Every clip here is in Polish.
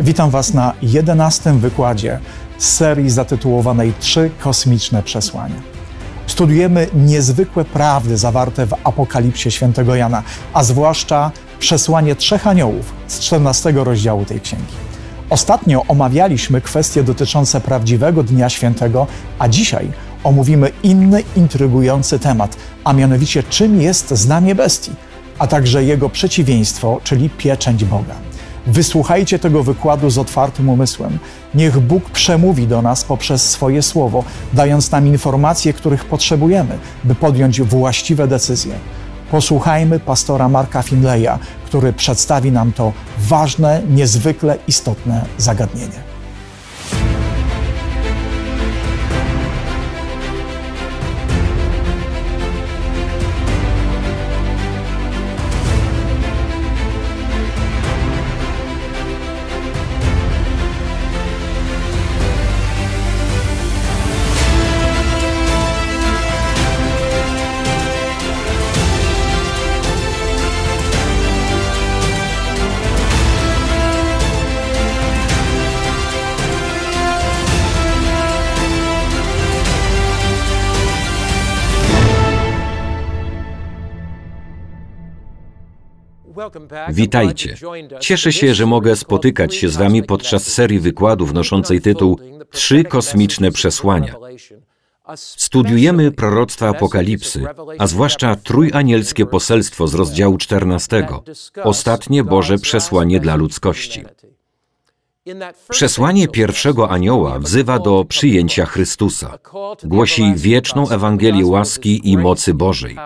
Witam Was na 11 wykładzie serii zatytułowanej Trzy kosmiczne przesłania. Studujemy niezwykłe prawdy zawarte w Apokalipsie Świętego Jana, a zwłaszcza przesłanie trzech aniołów z 14 rozdziału tej księgi. Ostatnio omawialiśmy kwestie dotyczące prawdziwego Dnia Świętego, a dzisiaj omówimy inny intrygujący temat, a mianowicie czym jest znamie bestii, a także jego przeciwieństwo, czyli pieczęć Boga. Wysłuchajcie tego wykładu z otwartym umysłem. Niech Bóg przemówi do nas poprzez swoje słowo, dając nam informacje, których potrzebujemy, by podjąć właściwe decyzje. Posłuchajmy pastora Marka Finleya, który przedstawi nam to ważne, niezwykle istotne zagadnienie. Tak, Witajcie. Cieszę się, że mogę spotykać się z Wami podczas serii wykładów noszącej tytuł Trzy kosmiczne przesłania. Studiujemy proroctwa Apokalipsy, a zwłaszcza trójanielskie poselstwo z rozdziału 14, ostatnie Boże przesłanie dla ludzkości. Przesłanie pierwszego anioła wzywa do przyjęcia Chrystusa. Głosi wieczną Ewangelię łaski i mocy Bożej.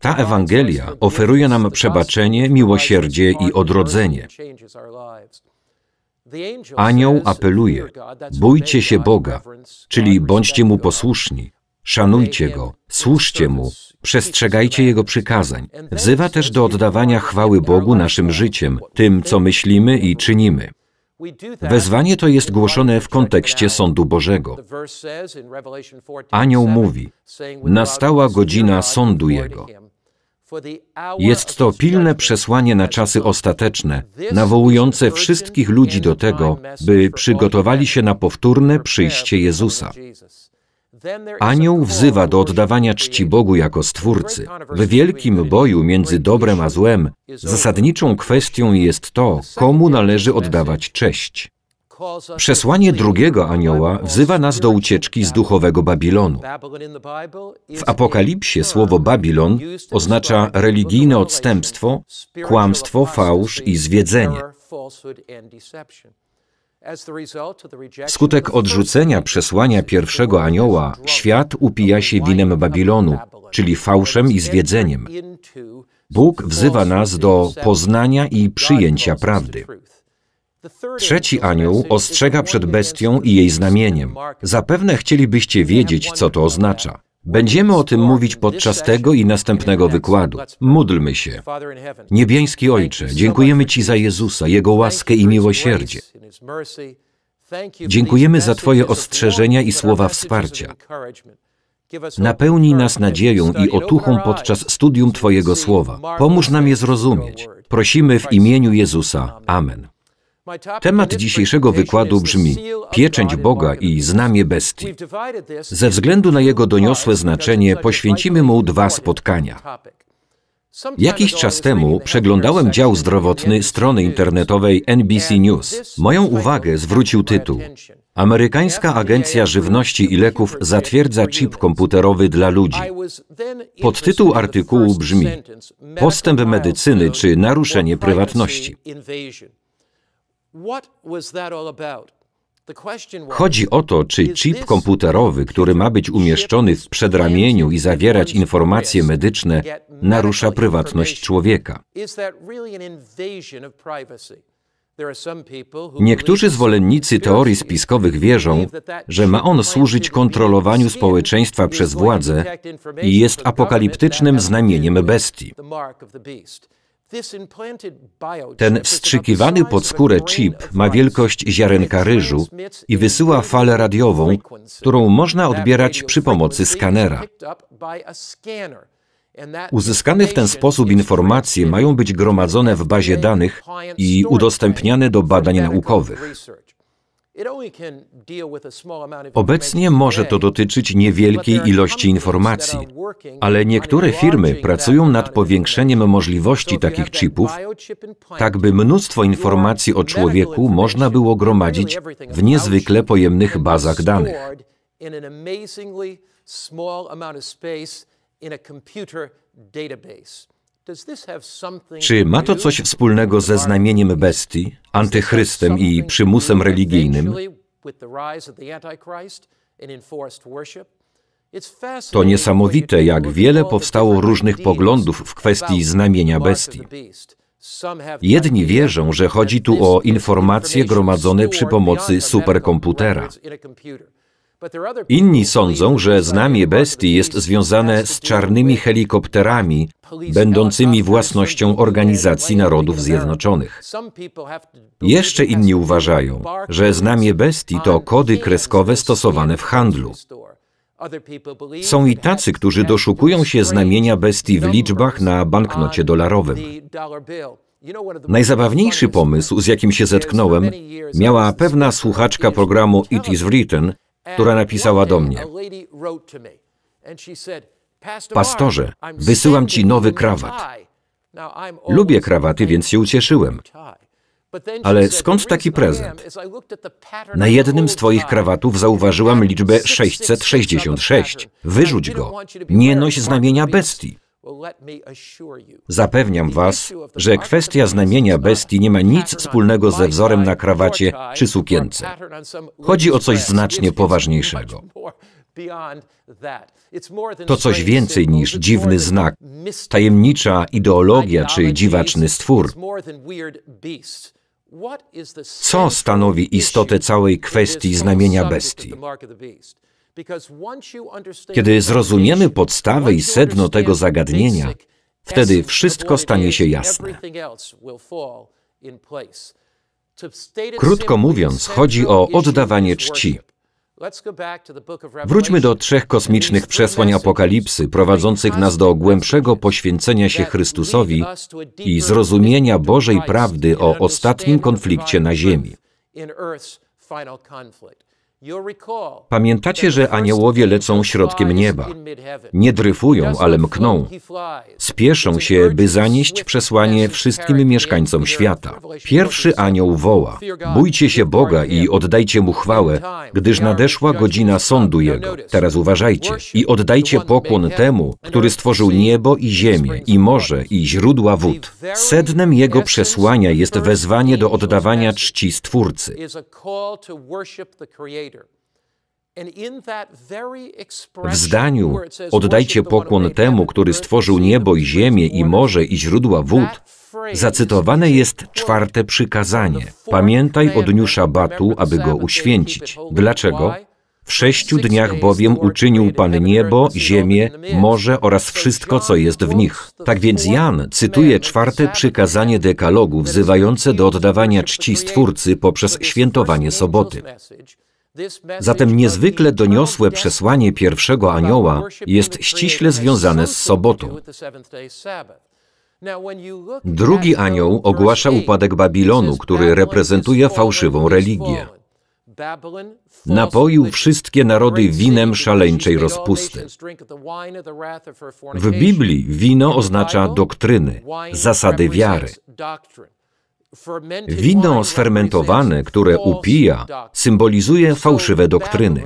Ta Ewangelia oferuje nam przebaczenie, miłosierdzie i odrodzenie. Anioł apeluje: bójcie się Boga, czyli bądźcie mu posłuszni, szanujcie go, służcie mu, przestrzegajcie jego przykazań. Wzywa też do oddawania chwały Bogu naszym życiem, tym, co myślimy i czynimy. Wezwanie to jest głoszone w kontekście Sądu Bożego. Anioł mówi: Nastała godzina sądu Jego. Jest to pilne przesłanie na czasy ostateczne, nawołujące wszystkich ludzi do tego, by przygotowali się na powtórne przyjście Jezusa. Anioł wzywa do oddawania czci Bogu jako Stwórcy. W wielkim boju między dobrem a złem zasadniczą kwestią jest to, komu należy oddawać cześć. Przesłanie drugiego anioła wzywa nas do ucieczki z duchowego Babilonu. W Apokalipsie słowo Babilon oznacza religijne odstępstwo, kłamstwo, fałsz i zwiedzenie. Wskutek odrzucenia przesłania pierwszego anioła, świat upija się winem Babilonu, czyli fałszem i zwiedzeniem. Bóg wzywa nas do poznania i przyjęcia prawdy. Trzeci anioł ostrzega przed bestią i jej znamieniem. Zapewne chcielibyście wiedzieć, co to oznacza. Będziemy o tym mówić podczas tego i następnego wykładu. Módlmy się. Niebiański Ojcze, dziękujemy Ci za Jezusa, Jego łaskę i miłosierdzie. Dziękujemy za Twoje ostrzeżenia i słowa wsparcia. Napełnij nas nadzieją i otuchą podczas studium Twojego słowa. Pomóż nam je zrozumieć. Prosimy w imieniu Jezusa. Amen. Temat dzisiejszego wykładu brzmi Pieczęć Boga i znamie bestii. Ze względu na jego doniosłe znaczenie poświęcimy mu dwa spotkania. Jakiś czas temu przeglądałem dział zdrowotny strony internetowej NBC News. Moją uwagę zwrócił tytuł. Amerykańska Agencja Żywności i Leków zatwierdza chip komputerowy dla ludzi. Podtytuł artykułu brzmi Postęp medycyny czy naruszenie prywatności. Chodzi o to, czy chip komputerowy, który ma być umieszczony w przedramieniu i zawierać informacje medyczne, narusza prywatność człowieka. Niektórzy zwolennicy teorii spiskowych wierzą, że ma on służyć kontrolowaniu społeczeństwa przez władzę i jest apokaliptycznym znamieniem bestii. Ten wstrzykiwany pod skórę chip ma wielkość ziarenka ryżu i wysyła falę radiową, którą można odbierać przy pomocy skanera. Uzyskane w ten sposób informacje mają być gromadzone w bazie danych i udostępniane do badań naukowych. Obecnie może to dotyczyć niewielkiej ilości informacji, ale niektóre firmy pracują nad powiększeniem możliwości takich chipów, tak by mnóstwo informacji o człowieku można było gromadzić w niezwykle pojemnych bazach danych. in a computer database. Czy ma to coś wspólnego ze znamieniem bestii, antychrystem i przymusem religijnym? To niesamowite, jak wiele powstało różnych poglądów w kwestii znamienia bestii. Jedni wierzą, że chodzi tu o informacje gromadzone przy pomocy superkomputera. Inni sądzą, że znamie bestii jest związane z czarnymi helikopterami będącymi własnością Organizacji Narodów Zjednoczonych. Jeszcze inni uważają, że znamie bestii to kody kreskowe stosowane w handlu. Są i tacy, którzy doszukują się znamienia bestii w liczbach na banknocie dolarowym. Najzabawniejszy pomysł, z jakim się zetknąłem, miała pewna słuchaczka programu It Is Written, która napisała do mnie. Pastorze, wysyłam ci nowy krawat. Lubię krawaty, więc się ucieszyłem. Ale skąd taki prezent? Na jednym z Twoich krawatów zauważyłam liczbę 666. Wyrzuć go. Nie noś znamienia bestii. Zapewniam Was, że kwestia znamienia bestii nie ma nic wspólnego ze wzorem na krawacie czy sukience. Chodzi o coś znacznie poważniejszego. To coś więcej niż dziwny znak, tajemnicza ideologia czy dziwaczny stwór. Co stanowi istotę całej kwestii znamienia bestii? Kiedy zrozumiemy podstawę i sedno tego zagadnienia, wtedy wszystko stanie się jasne. Krótko mówiąc, chodzi o oddawanie czci. Wróćmy do trzech kosmicznych no przesłań Apokalipsy, prowadzących nas do głębszego poświęcenia się Chrystusowi i zrozumienia Bożej prawdy o ostatnim konflikcie na Ziemi. Pamiętacie, że aniołowie lecą środkiem nieba. Nie dryfują, ale mkną. Spieszą się, by zanieść przesłanie wszystkim mieszkańcom świata. Pierwszy anioł woła: Bójcie się Boga i oddajcie mu chwałę, gdyż nadeszła godzina sądu jego. Teraz uważajcie i oddajcie pokłon temu, który stworzył niebo i ziemię, i morze, i źródła wód. Sednem jego przesłania jest wezwanie do oddawania czci Stwórcy. W zdaniu oddajcie pokłon temu, który stworzył niebo i ziemię i morze i źródła wód, zacytowane jest czwarte przykazanie. Pamiętaj o dniu szabatu, aby go uświęcić. Dlaczego? W sześciu dniach bowiem uczynił Pan niebo, ziemię, morze oraz wszystko, co jest w nich. Tak więc Jan cytuje czwarte przykazanie dekalogu, wzywające do oddawania czci Stwórcy poprzez świętowanie soboty. Zatem niezwykle doniosłe przesłanie pierwszego anioła jest ściśle związane z sobotą. Drugi anioł ogłasza upadek Babilonu, który reprezentuje fałszywą religię. Napoił wszystkie narody winem szaleńczej rozpusty. W Biblii wino oznacza doktryny, zasady wiary. Wino sfermentowane, które upija, symbolizuje fałszywe doktryny.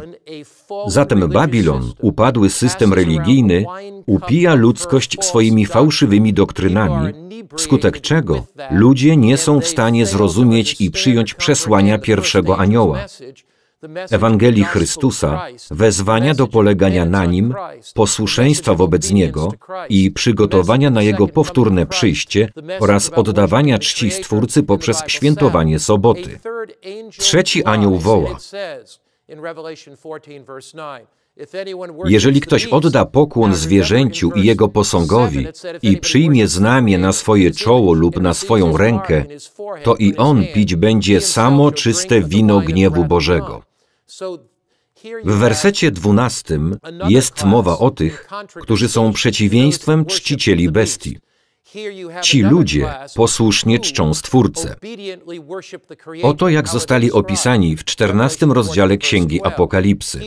Zatem Babilon, upadły system religijny, upija ludzkość swoimi fałszywymi doktrynami, wskutek czego ludzie nie są w stanie zrozumieć i przyjąć przesłania pierwszego anioła. Ewangelii Chrystusa, wezwania do polegania na Nim, posłuszeństwa wobec Niego i przygotowania na Jego powtórne przyjście oraz oddawania czci Stwórcy poprzez świętowanie soboty. Trzeci anioł woła. Jeżeli ktoś odda pokłon zwierzęciu i jego posągowi i przyjmie znamię na swoje czoło lub na swoją rękę, to i on pić będzie samo czyste wino gniewu Bożego. W wersecie dwunastym jest mowa o tych, którzy są przeciwieństwem czcicieli bestii. Ci ludzie posłusznie czczą Stwórcę. Oto jak zostali opisani w czternastym rozdziale Księgi Apokalipsy.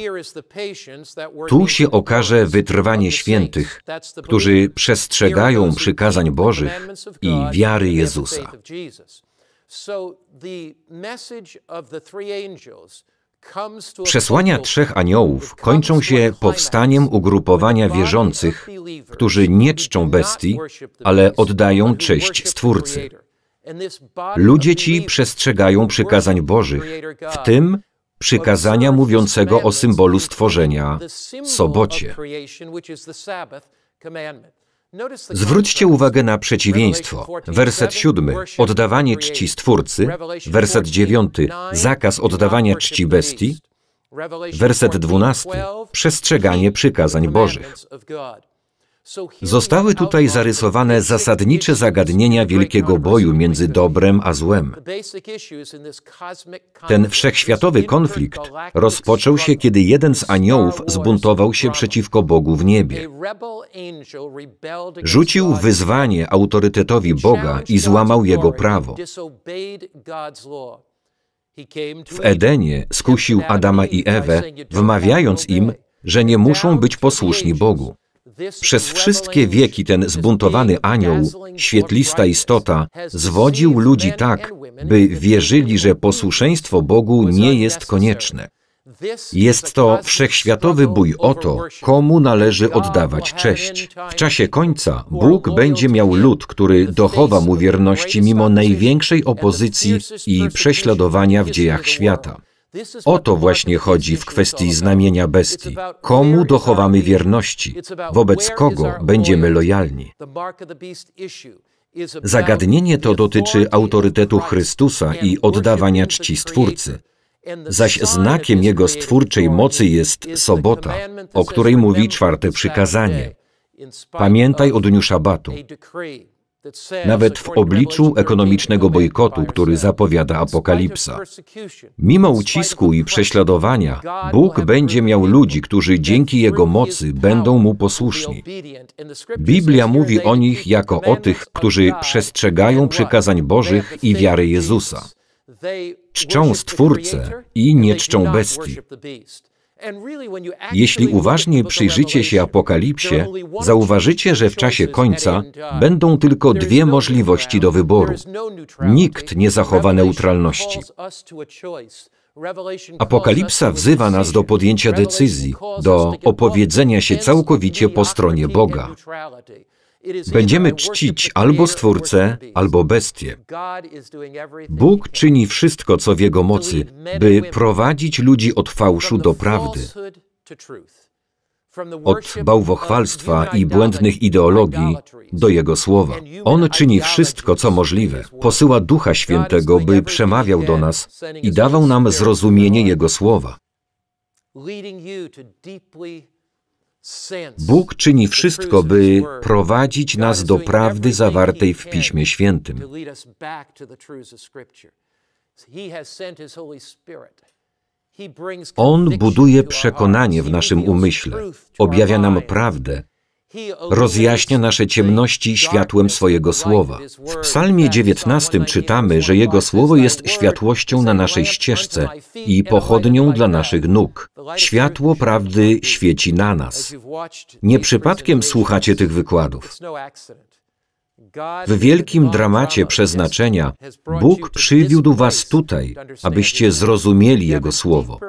Tu się okaże wytrwanie świętych, którzy przestrzegają przykazań Bożych i wiary Jezusa. Przesłania trzech aniołów kończą się powstaniem ugrupowania wierzących, którzy nie czczą bestii, ale oddają cześć Stwórcy. Ludzie ci przestrzegają przykazań Bożych, w tym przykazania mówiącego o symbolu stworzenia sobocie. Zwróćcie uwagę na przeciwieństwo. Werset siódmy – oddawanie czci Stwórcy. Werset dziewiąty – zakaz oddawania czci bestii. Werset dwunasty – przestrzeganie przykazań Bożych. Zostały tutaj zarysowane zasadnicze zagadnienia wielkiego boju między dobrem a złem. Ten wszechświatowy konflikt rozpoczął się, kiedy jeden z aniołów zbuntował się przeciwko Bogu w niebie. Rzucił wyzwanie autorytetowi Boga i złamał jego prawo. W Edenie skusił Adama i Ewę, wmawiając im, że nie muszą być posłuszni Bogu. Przez wszystkie wieki ten zbuntowany anioł, świetlista istota, zwodził ludzi tak, by wierzyli, że posłuszeństwo Bogu nie jest konieczne. Jest to wszechświatowy bój o to, komu należy oddawać cześć. W czasie końca Bóg będzie miał lud, który dochowa mu wierności mimo największej opozycji i prześladowania w dziejach świata. O to właśnie chodzi w kwestii znamienia bestii. Komu dochowamy wierności? Wobec kogo będziemy lojalni? Zagadnienie to dotyczy autorytetu Chrystusa i oddawania czci Stwórcy. Zaś znakiem Jego stwórczej mocy jest sobota, o której mówi czwarte przykazanie. Pamiętaj o dniu szabatu nawet w obliczu ekonomicznego bojkotu, który zapowiada apokalipsa. Mimo ucisku i prześladowania, Bóg będzie miał ludzi, którzy dzięki Jego mocy będą Mu posłuszni. Biblia mówi o nich jako o tych, którzy przestrzegają przykazań Bożych i wiary Jezusa. Czczą Stwórcę i nie czczą bestii. Jeśli uważnie przyjrzycie się Apokalipsie, zauważycie, że w czasie końca uh, będą tylko dwie no możliwości do wyboru. No Nikt nie zachowa neutralności. Apokalipsa wzywa nas do podjęcia decyzji, do opowiedzenia się całkowicie po stronie Boga. Będziemy czcić albo Stwórcę, albo bestię. Bóg czyni wszystko, co w Jego mocy, by prowadzić ludzi od fałszu do prawdy, od bałwochwalstwa i błędnych ideologii do Jego słowa. On czyni wszystko, co możliwe. Posyła Ducha Świętego, by przemawiał do nas i dawał nam zrozumienie Jego słowa. Bóg czyni wszystko, by prowadzić nas do prawdy zawartej w Piśmie Świętym. On buduje przekonanie w naszym umyśle, objawia nam prawdę, rozjaśnia nasze ciemności światłem swojego słowa. W Psalmie 19 czytamy, że Jego słowo jest światłością na naszej ścieżce i pochodnią dla naszych nóg. Światło prawdy świeci na nas. Nie przypadkiem słuchacie tych wykładów. W wielkim dramacie przeznaczenia Bóg przywiódł Was tutaj, abyście zrozumieli Jego słowo,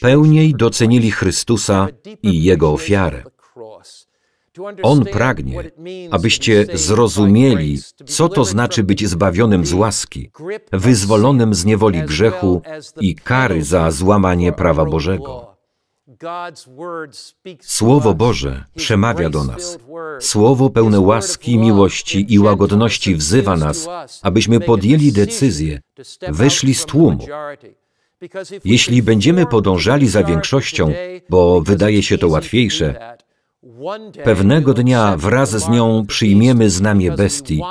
pełniej docenili Chrystusa i Jego ofiarę. On pragnie, abyście zrozumieli, co to znaczy być zbawionym z łaski, wyzwolonym z niewoli grzechu i kary za złamanie prawa Bożego. Słowo Boże przemawia do nas. Słowo pełne łaski, miłości i łagodności wzywa nas, abyśmy podjęli decyzję, wyszli z tłumu, jeśli będziemy podążali za większością, bo wydaje się to łatwiejsze, Pewnego dnia wraz z nią przyjmiemy znamie bestii,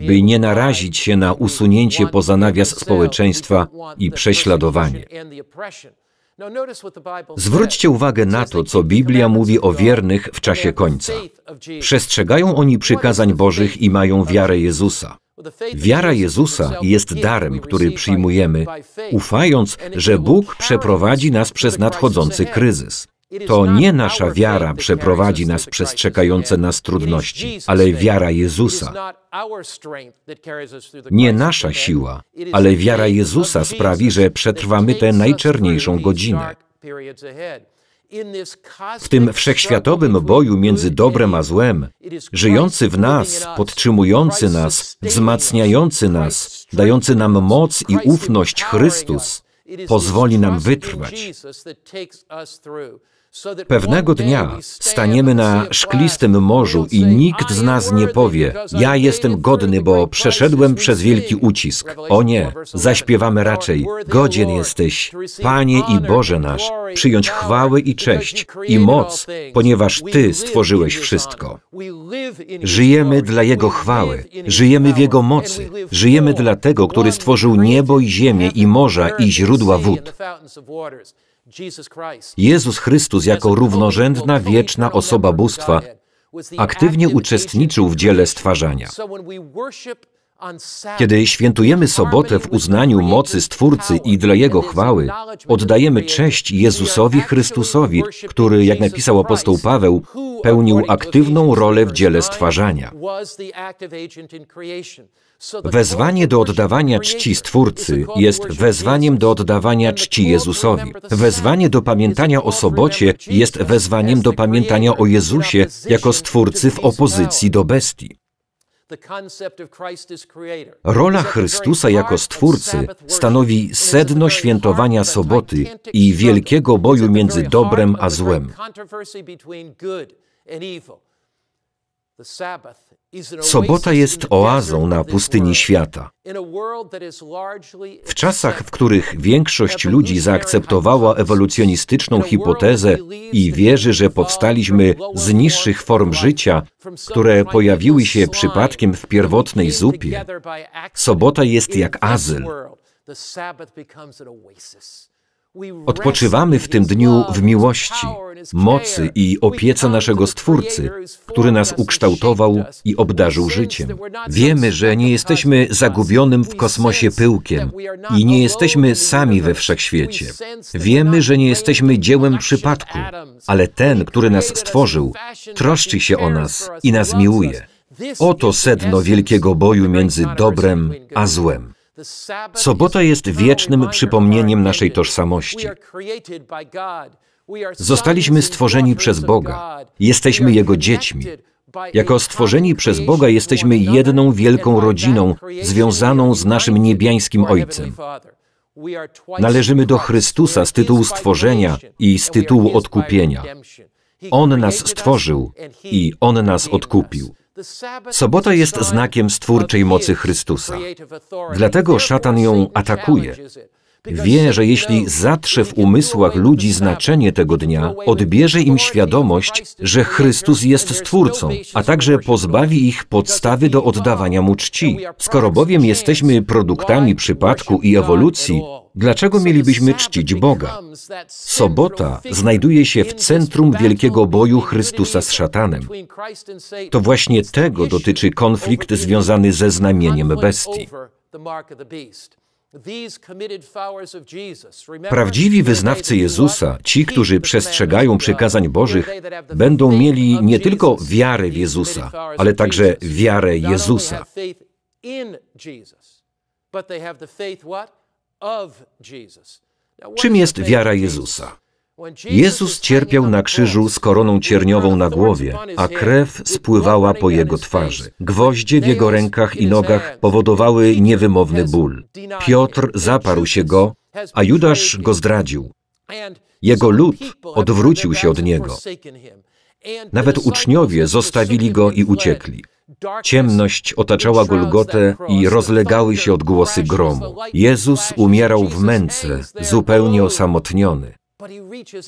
by nie narazić się na usunięcie poza nawias społeczeństwa i prześladowanie. Zwróćcie uwagę na to, co Biblia mówi o wiernych w czasie końca. Przestrzegają oni przykazań Bożych i mają wiarę Jezusa. Wiara Jezusa jest darem, który przyjmujemy, ufając, że Bóg przeprowadzi nas przez nadchodzący kryzys. To nie nasza wiara przeprowadzi nas przez czekające nas trudności, ale wiara Jezusa. Nie nasza siła, ale wiara Jezusa sprawi, że przetrwamy tę najczerniejszą godzinę. W tym wszechświatowym boju między dobrem a złem, żyjący w nas, podtrzymujący nas, wzmacniający nas, dający nam moc i ufność Chrystus, pozwoli nam wytrwać. Pewnego dnia staniemy na szklistym morzu i nikt z nas nie powie: Ja jestem godny, bo przeszedłem przez wielki ucisk. O nie, zaśpiewamy raczej: Godzien jesteś, Panie i Boże nasz, przyjąć chwały i cześć i moc, ponieważ Ty stworzyłeś wszystko. Żyjemy dla Jego chwały, żyjemy w Jego mocy, żyjemy dla Tego, który stworzył niebo i ziemię i morza i źródła wód. Jezus Chrystus jako równorzędna, wieczna osoba bóstwa aktywnie uczestniczył w dziele stwarzania. Kiedy świętujemy sobotę w uznaniu mocy Stwórcy i dla Jego chwały, oddajemy cześć Jezusowi Chrystusowi, który, jak napisał apostoł Paweł, pełnił aktywną rolę w dziele stwarzania. Wezwanie do oddawania czci Stwórcy jest wezwaniem do oddawania czci Jezusowi. Wezwanie do pamiętania o sobocie jest wezwaniem do pamiętania o Jezusie jako Stwórcy w opozycji do bestii. Rola Chrystusa jako Stwórcy stanowi sedno świętowania soboty i wielkiego boju między dobrem a złem. Sobota jest oazą na pustyni świata. W czasach, w których większość ludzi zaakceptowała ewolucjonistyczną hipotezę i wierzy, że powstaliśmy z niższych form życia, które pojawiły się przypadkiem w pierwotnej zupie, sobota jest jak azyl. Odpoczywamy w tym dniu w miłości, mocy i opiece naszego Stwórcy, który nas ukształtował i obdarzył życiem. Wiemy, że nie jesteśmy zagubionym w kosmosie pyłkiem i nie jesteśmy sami we wszechświecie. Wiemy, że nie jesteśmy dziełem przypadku, ale ten, który nas stworzył, troszczy się o nas i nas miłuje. Oto sedno wielkiego boju między dobrem a złem. Sobota jest wiecznym przypomnieniem naszej tożsamości. Zostaliśmy stworzeni przez Boga, jesteśmy Jego dziećmi. Jako stworzeni przez Boga jesteśmy jedną wielką rodziną związaną z naszym niebiańskim Ojcem. Należymy do Chrystusa z tytułu stworzenia i z tytułu odkupienia. On nas stworzył i On nas odkupił. Sobota jest znakiem stwórczej mocy Chrystusa. Dlatego szatan ją atakuje. Wie, że jeśli zatrze w umysłach ludzi znaczenie tego dnia, odbierze im świadomość, że Chrystus jest Stwórcą, a także pozbawi ich podstawy do oddawania Mu czci. Skoro bowiem jesteśmy produktami przypadku i ewolucji, Dlaczego mielibyśmy czcić Boga? Sobota znajduje się w centrum wielkiego boju Chrystusa z szatanem. To właśnie tego dotyczy konflikt związany ze znamieniem bestii. Prawdziwi wyznawcy Jezusa, ci, którzy przestrzegają przykazań Bożych, będą mieli nie tylko wiarę w Jezusa, ale także wiarę Jezusa. Czym jest wiara Jezusa? Jezus cierpiał na krzyżu z koroną cierniową na głowie, a krew spływała po jego twarzy. Gwoździe w jego rękach i nogach powodowały niewymowny ból. Piotr zaparł się go, a Judasz go zdradził. Jego lud odwrócił się od niego. Nawet uczniowie zostawili go i uciekli. Ciemność otaczała Golgotę i rozlegały się odgłosy gromu. Jezus umierał w męce, zupełnie osamotniony.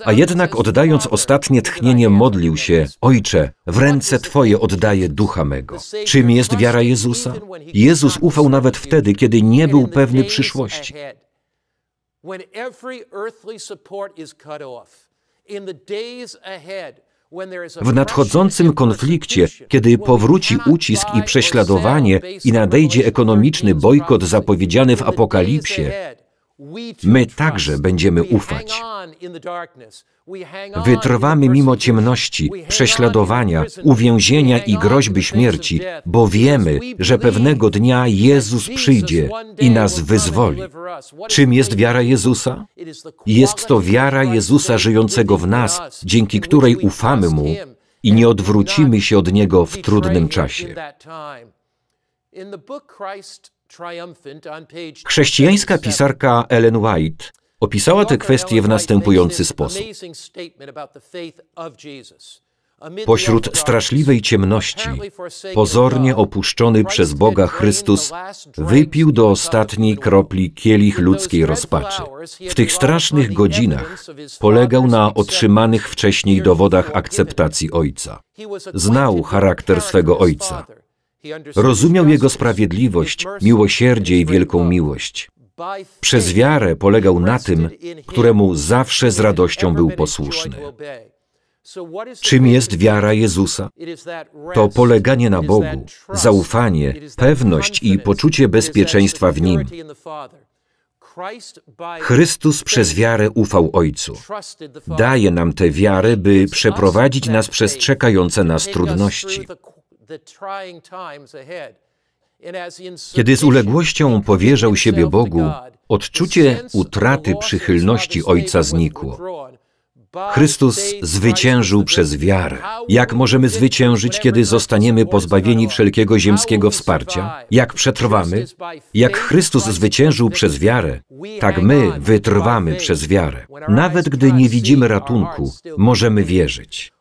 A jednak oddając ostatnie tchnienie modlił się, Ojcze, w ręce Twoje oddaję ducha mego. Czym jest wiara Jezusa? Jezus ufał nawet wtedy, kiedy nie był pewny przyszłości. When every earthly support is cut off, in the days ahead, w nadchodzącym konflikcie, kiedy powróci ucisk i prześladowanie i nadejdzie ekonomiczny bojkot zapowiedziany w Apokalipsie, my także będziemy ufać. Wytrwamy mimo ciemności, prześladowania, uwięzienia i groźby śmierci, bo wiemy, że pewnego dnia Jezus przyjdzie i nas wyzwoli. Czym jest wiara Jezusa? Jest to wiara Jezusa żyjącego w nas, dzięki której ufamy Mu i nie odwrócimy się od Niego w trudnym czasie. Chrześcijańska pisarka Ellen White Opisała tę kwestię w następujący sposób. Pośród straszliwej ciemności, pozornie opuszczony przez Boga Chrystus, wypił do ostatniej kropli kielich ludzkiej rozpaczy. W tych strasznych godzinach polegał na otrzymanych wcześniej dowodach akceptacji Ojca. Znał charakter swego Ojca. Rozumiał Jego sprawiedliwość, miłosierdzie i wielką miłość. Przez wiarę polegał na tym, któremu zawsze z radością był posłuszny. Czym jest wiara Jezusa? To poleganie na Bogu, zaufanie, pewność i poczucie bezpieczeństwa w Nim. Chrystus przez wiarę ufał Ojcu. Daje nam tę wiarę, by przeprowadzić nas przez czekające nas trudności. Kiedy z uległością powierzał siebie Bogu, odczucie utraty przychylności Ojca znikło. Chrystus zwyciężył przez wiarę. Jak możemy zwyciężyć, kiedy zostaniemy pozbawieni wszelkiego ziemskiego wsparcia? Jak przetrwamy? Jak Chrystus zwyciężył przez wiarę, tak my wytrwamy przez wiarę. Nawet gdy nie widzimy ratunku, możemy wierzyć.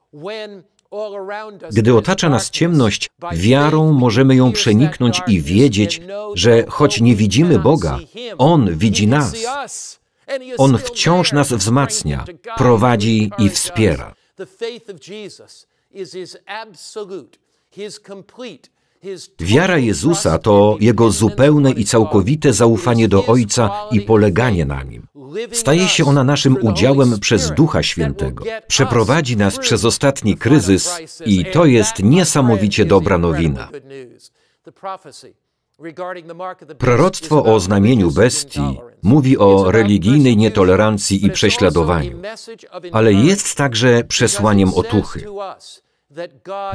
Gdy otacza nas ciemność, wiarą możemy ją przeniknąć i wiedzieć, no że choć nie widzimy Boga, On widzi nas. On wciąż nas wzmacnia, prowadzi i wspiera. Wiara Jezusa to Jego zupełne i całkowite zaufanie do Ojca i poleganie na Nim. Staje się ona naszym udziałem przez Ducha Świętego. Przeprowadzi nas przez ostatni kryzys i to jest niesamowicie dobra nowina. Proroctwo o znamieniu bestii mówi o religijnej nietolerancji i prześladowaniu, ale jest także przesłaniem otuchy.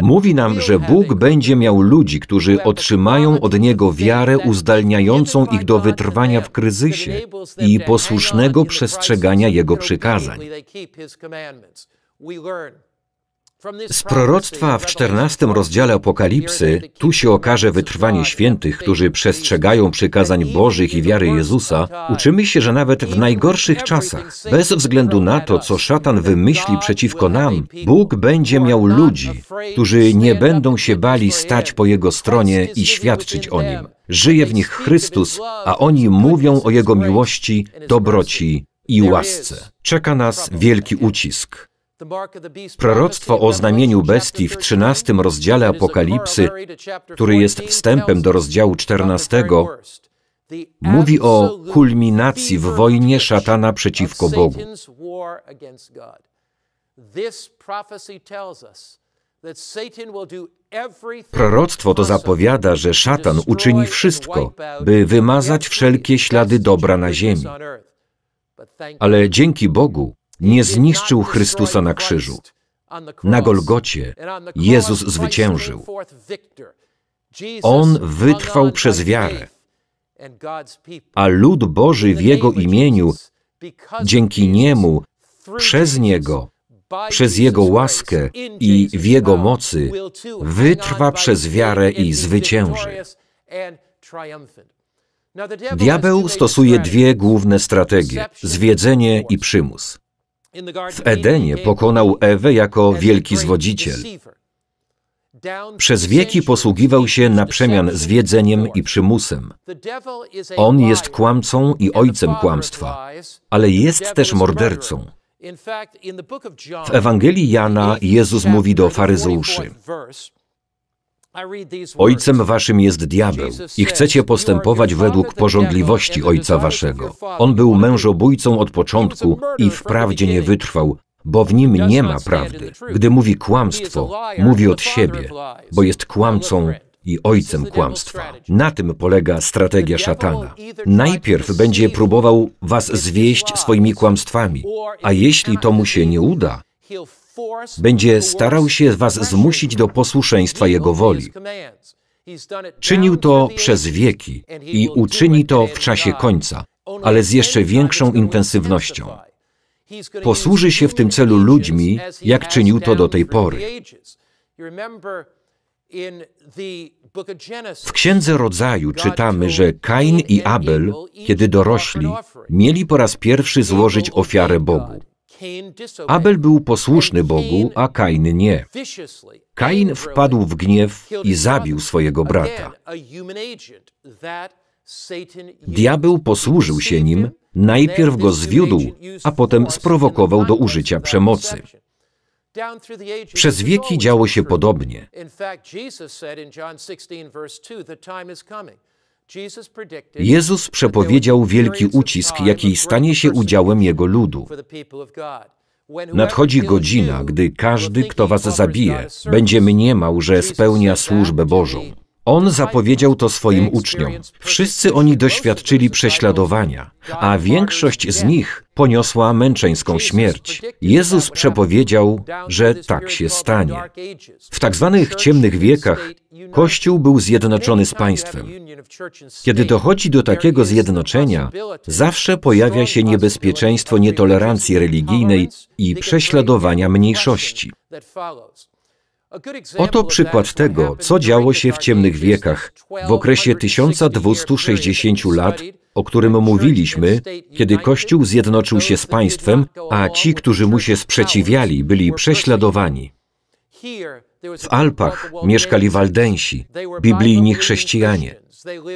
Mówi nam, że Bóg będzie miał ludzi, którzy otrzymają od Niego wiarę uzdalniającą ich do wytrwania w kryzysie i posłusznego przestrzegania Jego przykazań. Z proroctwa w XIV rozdziale Apokalipsy tu się okaże wytrwanie świętych, którzy przestrzegają przykazań Bożych i wiary Jezusa, uczymy się, że nawet w najgorszych czasach, bez względu na to, co szatan wymyśli przeciwko nam, Bóg będzie miał ludzi, którzy nie będą się bali stać po Jego stronie i świadczyć o Nim. Żyje w nich Chrystus, a oni mówią o Jego miłości, dobroci i łasce. Czeka nas wielki ucisk. Proroctwo o znamieniu bestii w 13 rozdziale Apokalipsy, który jest wstępem do rozdziału 14, mówi o kulminacji w wojnie szatana przeciwko Bogu. Proroctwo to zapowiada, że szatan uczyni wszystko, by wymazać wszelkie ślady dobra na ziemi. Ale dzięki Bogu nie zniszczył Chrystusa na krzyżu. Na Golgocie Jezus zwyciężył. On wytrwał przez wiarę, a lud Boży w Jego imieniu, dzięki Niemu, przez Niego, przez Jego łaskę i w Jego mocy, wytrwa przez wiarę i zwycięży. Diabeł stosuje dwie główne strategie: zwiedzenie i przymus. W Edenie pokonał Ewę jako wielki zwodziciel. Przez wieki posługiwał się na przemian zwiedzeniem i przymusem. On jest kłamcą i ojcem kłamstwa, ale jest też mordercą. W Ewangelii Jana Jezus mówi do faryzeuszy: Ojcem waszym jest diabeł i chcecie postępować według porządliwości ojca waszego. On był mężobójcą od początku i wprawdzie nie wytrwał, bo w nim nie ma prawdy. Gdy mówi kłamstwo, mówi od siebie, bo jest kłamcą i ojcem kłamstwa. Na tym polega strategia szatana. Najpierw będzie próbował was zwieść swoimi kłamstwami, a jeśli to mu się nie uda, będzie starał się was zmusić do posłuszeństwa Jego woli. Czynił to przez wieki i uczyni to w czasie końca, ale z jeszcze większą intensywnością. Posłuży się w tym celu ludźmi, jak czynił to do tej pory. W Księdze Rodzaju czytamy, że Kain i Abel, kiedy dorośli, mieli po raz pierwszy złożyć ofiarę Bogu. Abel był posłuszny Bogu, a Kain nie. Kain wpadł w gniew i zabił swojego brata. Diabeł posłużył się nim, najpierw go zwiódł, a potem sprowokował do użycia przemocy. Przez wieki działo się podobnie. Jezus przepowiedział wielki ucisk, jaki stanie się udziałem Jego ludu. Nadchodzi godzina, gdy każdy, kto was zabije, będzie mniemał, że spełnia służbę Bożą. On zapowiedział to swoim uczniom. Wszyscy oni doświadczyli prześladowania, a większość z nich poniosła męczeńską śmierć. Jezus przepowiedział, że tak się stanie. W tak zwanych ciemnych wiekach Kościół był zjednoczony z państwem. Kiedy dochodzi do takiego zjednoczenia, zawsze pojawia się niebezpieczeństwo nietolerancji religijnej i prześladowania mniejszości. Oto przykład tego, co działo się w ciemnych wiekach, w okresie 1260 lat, o którym mówiliśmy, kiedy Kościół zjednoczył się z państwem, a ci, którzy mu się sprzeciwiali, byli prześladowani. W Alpach mieszkali Waldensi, biblijni chrześcijanie.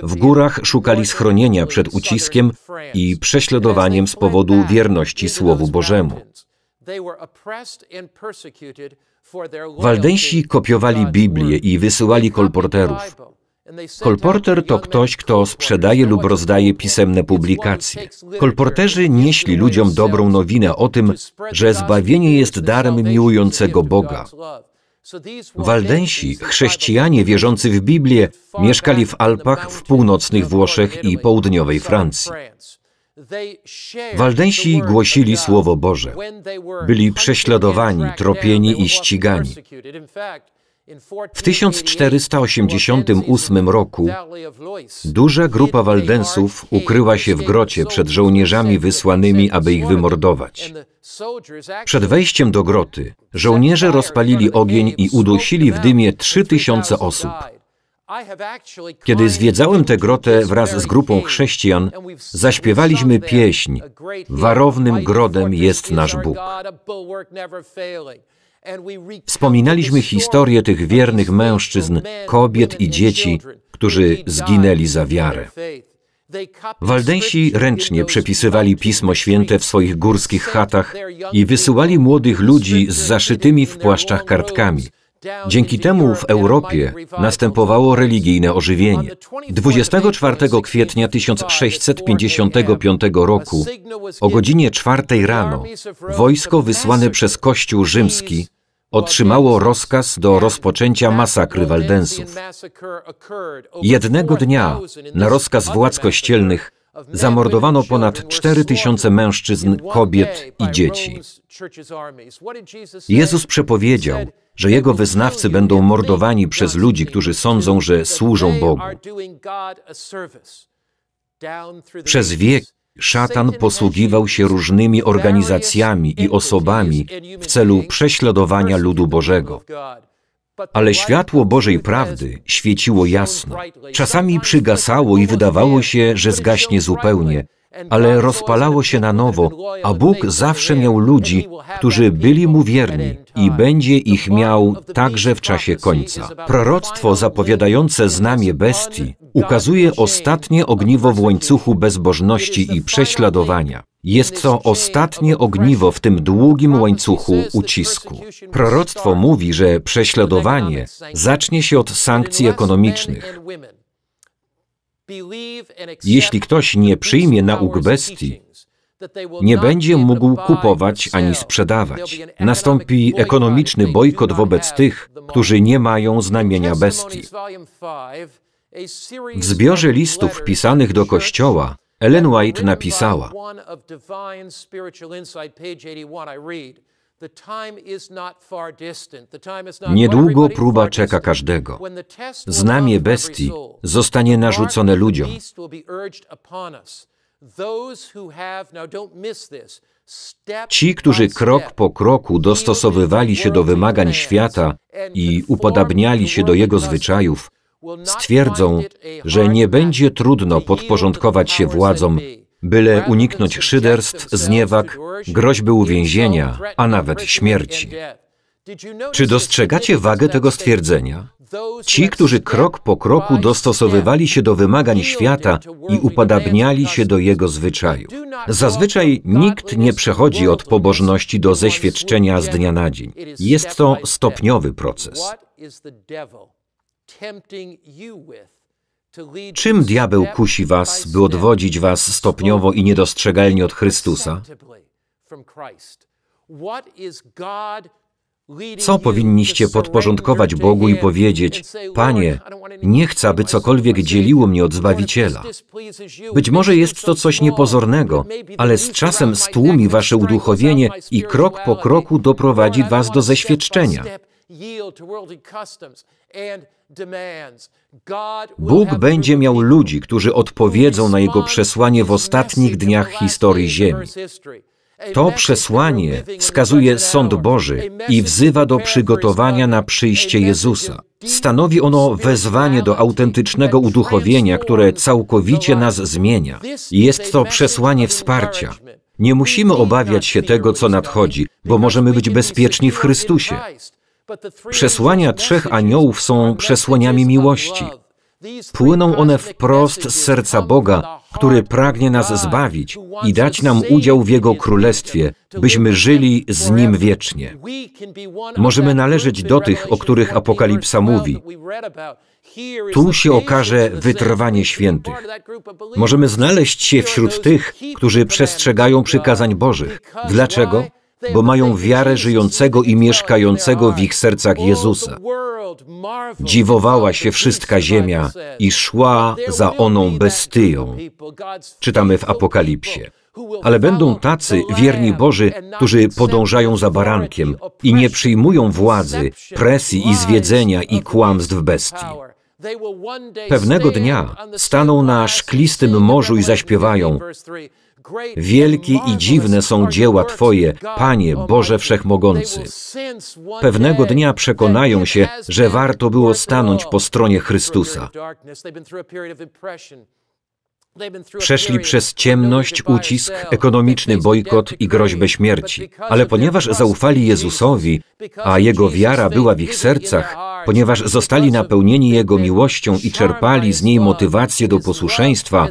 W górach szukali schronienia przed uciskiem i prześladowaniem z powodu wierności Słowu Bożemu. Waldensi kopiowali Biblię i wysyłali kolporterów. Kolporter to ktoś, kto sprzedaje lub rozdaje pisemne publikacje. Kolporterzy nieśli ludziom dobrą nowinę o tym, że zbawienie jest darem miłującego Boga. Waldensi, chrześcijanie wierzący w Biblię, mieszkali w Alpach w północnych Włoszech i południowej Francji. Waldensi głosili Słowo Boże. Byli prześladowani, tropieni i ścigani. W 1488 roku duża grupa Waldensów ukryła się w grocie przed żołnierzami wysłanymi, aby ich wymordować. Przed wejściem do groty żołnierze rozpalili ogień i udusili w dymie 3000 osób. Kiedy zwiedzałem tę grotę wraz z grupą chrześcijan, zaśpiewaliśmy pieśń Warownym grodem jest nasz Bóg. Wspominaliśmy historię tych wiernych mężczyzn, kobiet i dzieci, którzy zginęli za wiarę. Waldensi ręcznie przepisywali Pismo Święte w swoich górskich chatach i wysyłali młodych ludzi z zaszytymi w płaszczach kartkami – Dzięki temu w Europie następowało religijne ożywienie. 24 kwietnia 1655 roku o godzinie 4 rano wojsko wysłane przez Kościół Rzymski otrzymało rozkaz do rozpoczęcia masakry Waldensów. Jednego dnia na rozkaz władz kościelnych zamordowano ponad tysiące mężczyzn, kobiet i dzieci. Jezus przepowiedział, że jego wyznawcy będą mordowani przez ludzi, którzy sądzą, że służą Bogu. Przez wiek szatan posługiwał się różnymi organizacjami i osobami w celu prześladowania ludu Bożego. Ale światło Bożej prawdy świeciło jasno. Czasami przygasało i wydawało się, że zgaśnie zupełnie, ale rozpalało się na nowo, a Bóg zawsze miał ludzi, którzy byli mu wierni i będzie ich miał także w czasie końca. Proroctwo zapowiadające znamie bestii ukazuje ostatnie ogniwo w łańcuchu bezbożności i prześladowania. Jest to ostatnie ogniwo w tym długim łańcuchu ucisku. Proroctwo mówi, że prześladowanie zacznie się od sankcji ekonomicznych. Jeśli ktoś nie przyjmie nauk bestii, nie będzie mógł kupować ani sprzedawać. Nastąpi ekonomiczny bojkot wobec tych, którzy nie mają znamienia bestii. W zbiorze listów pisanych do Kościoła Ellen White napisała: Niedługo próba czeka każdego. Znamie bestii zostanie narzucone ludziom. Ci, którzy krok po kroku dostosowywali się do wymagań świata i upodabniali się do jego zwyczajów, stwierdzą, że nie będzie trudno podporządkować się władzom byle uniknąć szyderstw, zniewag, groźby uwięzienia, a nawet śmierci. Czy dostrzegacie wagę tego stwierdzenia? Ci, którzy krok po kroku dostosowywali się do wymagań świata i upadabniali się do jego zwyczaju. Zazwyczaj nikt nie przechodzi od pobożności do zeświadczenia z dnia na dzień. Jest to stopniowy proces. tempting you with Czym diabeł kusi was, by odwodzić was stopniowo i niedostrzegalnie od Chrystusa? Co powinniście podporządkować Bogu i powiedzieć, Panie, nie chcę, aby cokolwiek dzieliło mnie od Zbawiciela. Być może jest to coś niepozornego, ale z czasem stłumi wasze uduchowienie i krok po kroku doprowadzi was do zeświadczenia. Bóg będzie miał ludzi, którzy odpowiedzą na Jego przesłanie w ostatnich dniach historii Ziemi. To przesłanie wskazuje sąd Boży i wzywa do przygotowania na przyjście Jezusa. Stanowi ono wezwanie do autentycznego uduchowienia, które całkowicie nas zmienia. Jest to przesłanie wsparcia. Nie musimy obawiać się tego, co nadchodzi, bo możemy być bezpieczni w Chrystusie. Przesłania trzech aniołów są przesłaniami miłości. Płyną one wprost z serca Boga, który pragnie nas zbawić i dać nam udział w Jego Królestwie, byśmy żyli z Nim wiecznie. Możemy należeć do tych, o których Apokalipsa mówi. Tu się okaże wytrwanie świętych. Możemy znaleźć się wśród tych, którzy przestrzegają przykazań Bożych. Dlaczego? bo mają wiarę żyjącego i mieszkającego w ich sercach Jezusa. Dziwowała się wszystka ziemia i szła za oną bestyją. Czytamy w Apokalipsie. Ale będą tacy wierni Boży, którzy podążają za barankiem i nie przyjmują władzy, presji i zwiedzenia i kłamstw bestii. Pewnego dnia staną na szklistym morzu i zaśpiewają Wielkie i dziwne są dzieła Twoje, Panie Boże Wszechmogący. Pewnego dnia przekonają się, że warto było stanąć po stronie Chrystusa. Przeszli przez ciemność, ucisk, ekonomiczny bojkot i groźbę śmierci. Ale ponieważ zaufali Jezusowi, a Jego wiara była w ich sercach, ponieważ zostali napełnieni Jego miłością i czerpali z niej motywację do posłuszeństwa,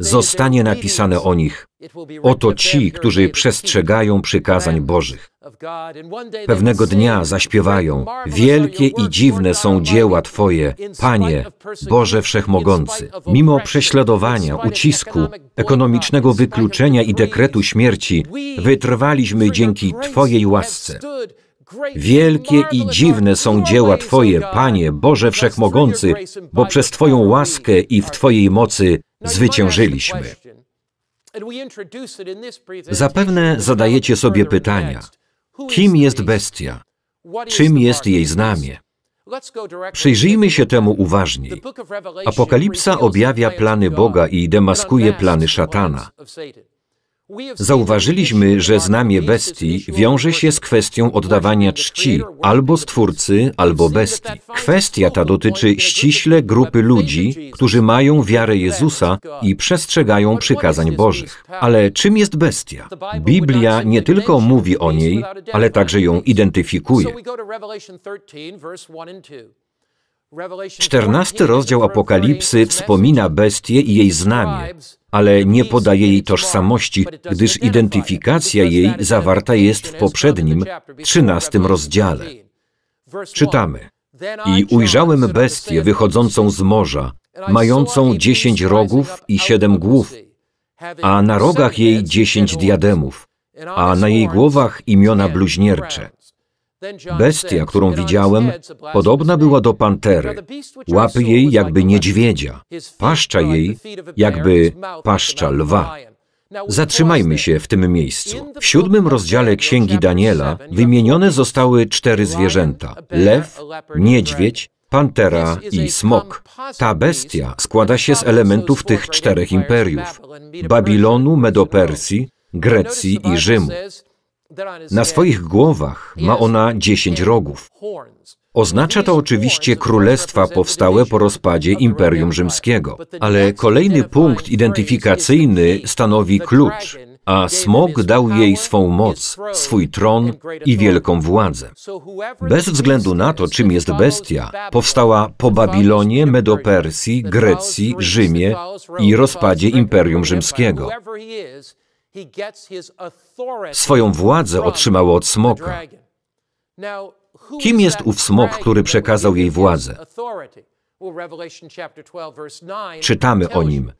zostanie napisane o nich. Oto ci, którzy przestrzegają przykazań Bożych. Pewnego dnia zaśpiewają: Wielkie i dziwne są dzieła Twoje, Panie, Boże Wszechmogący. Mimo prześladowania, ucisku, ekonomicznego wykluczenia i dekretu śmierci, wytrwaliśmy dzięki Twojej łasce. Wielkie i dziwne są dzieła Twoje, Panie, Boże Wszechmogący, bo przez Twoją łaskę i w Twojej mocy zwyciężyliśmy. Zapewne zadajecie sobie pytania, kim jest bestia, czym jest jej znamie. Przyjrzyjmy się temu uważniej. Apokalipsa objawia plany Boga i demaskuje plany szatana. Zauważyliśmy, że znamie bestii wiąże się z kwestią oddawania czci albo stwórcy, albo bestii. Kwestia ta dotyczy ściśle grupy ludzi, którzy mają wiarę Jezusa i przestrzegają przykazań Bożych. Ale czym jest bestia? Biblia nie tylko mówi o niej, ale także ją identyfikuje. 14 rozdział Apokalipsy wspomina bestię i jej znamie, ale nie podaje jej tożsamości, gdyż identyfikacja jej zawarta jest w poprzednim, 13 rozdziale. Czytamy. I ujrzałem bestię wychodzącą z morza, mającą dziesięć rogów i siedem głów, a na rogach jej dziesięć diademów, a na jej głowach imiona bluźniercze. Bestia, którą widziałem, podobna była do pantery. Łapy jej jakby niedźwiedzia, paszcza jej jakby paszcza lwa. Zatrzymajmy się w tym miejscu. W siódmym rozdziale Księgi Daniela wymienione zostały cztery zwierzęta: lew, niedźwiedź, pantera i smok. Ta bestia składa się z elementów tych czterech imperiów: Babilonu, Medopersji, Grecji i Rzymu. Na swoich głowach ma ona dziesięć rogów. Oznacza to oczywiście królestwa powstałe po rozpadzie Imperium Rzymskiego, ale kolejny punkt identyfikacyjny stanowi klucz, a smog dał jej swą moc, swój tron i wielką władzę. Bez względu na to, czym jest bestia, powstała po Babilonie, Medopersji, Grecji, Rzymie i rozpadzie Imperium Rzymskiego. Swoją władzę otrzymało od smoka. Kim jest ów smok, który przekazał jej władzę? Czytamy o nim.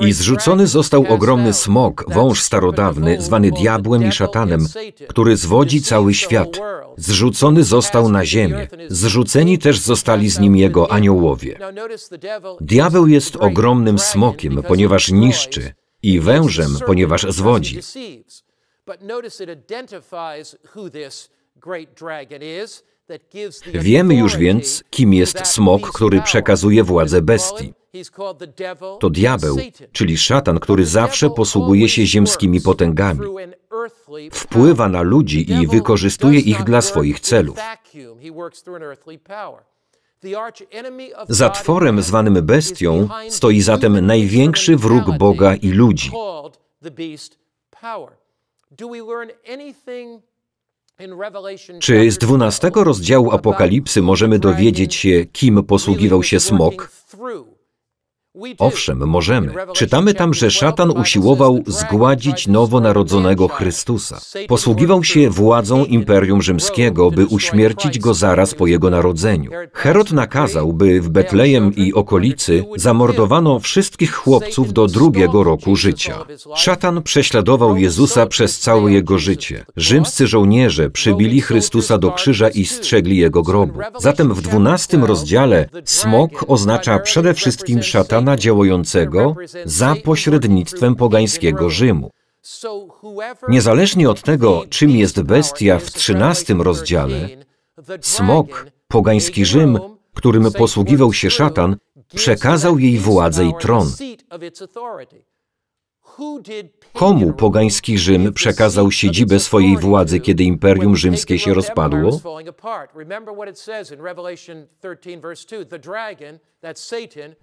I zrzucony został ogromny smok, wąż starodawny, zwany diabłem i szatanem, który zwodzi cały świat. Zrzucony został na ziemię. Zrzuceni też zostali z nim jego aniołowie. Diabeł jest ogromnym smokiem, ponieważ niszczy, i wężem, ponieważ zwodzi. Wiemy już więc, kim jest smok, który przekazuje władzę bestii. To diabeł, czyli szatan, który zawsze posługuje się ziemskimi potęgami. Wpływa na ludzi i wykorzystuje ich dla swoich celów. Za tworem zwanym bestią stoi zatem największy wróg Boga i ludzi. Czy z dwunastego rozdziału Apokalipsy możemy dowiedzieć się, kim posługiwał się smok? Owszem, możemy. Czytamy tam, że szatan usiłował zgładzić nowonarodzonego Chrystusa. Posługiwał się władzą Imperium Rzymskiego, by uśmiercić go zaraz po jego narodzeniu. Herod nakazał, by w Betlejem i okolicy zamordowano wszystkich chłopców do drugiego roku życia. Szatan prześladował Jezusa przez całe jego życie. Rzymscy żołnierze przybili Chrystusa do krzyża i strzegli jego grobu. Zatem w dwunastym rozdziale smok oznacza przede wszystkim szatan szatana działającego za pośrednictwem pogańskiego Rzymu. Niezależnie od tego, czym jest bestia w XIII rozdziale, smok, pogański Rzym, którym posługiwał się szatan, przekazał jej władzę i tron. Komu pogański Rzym przekazał siedzibę swojej władzy, kiedy Imperium Rzymskie się rozpadło?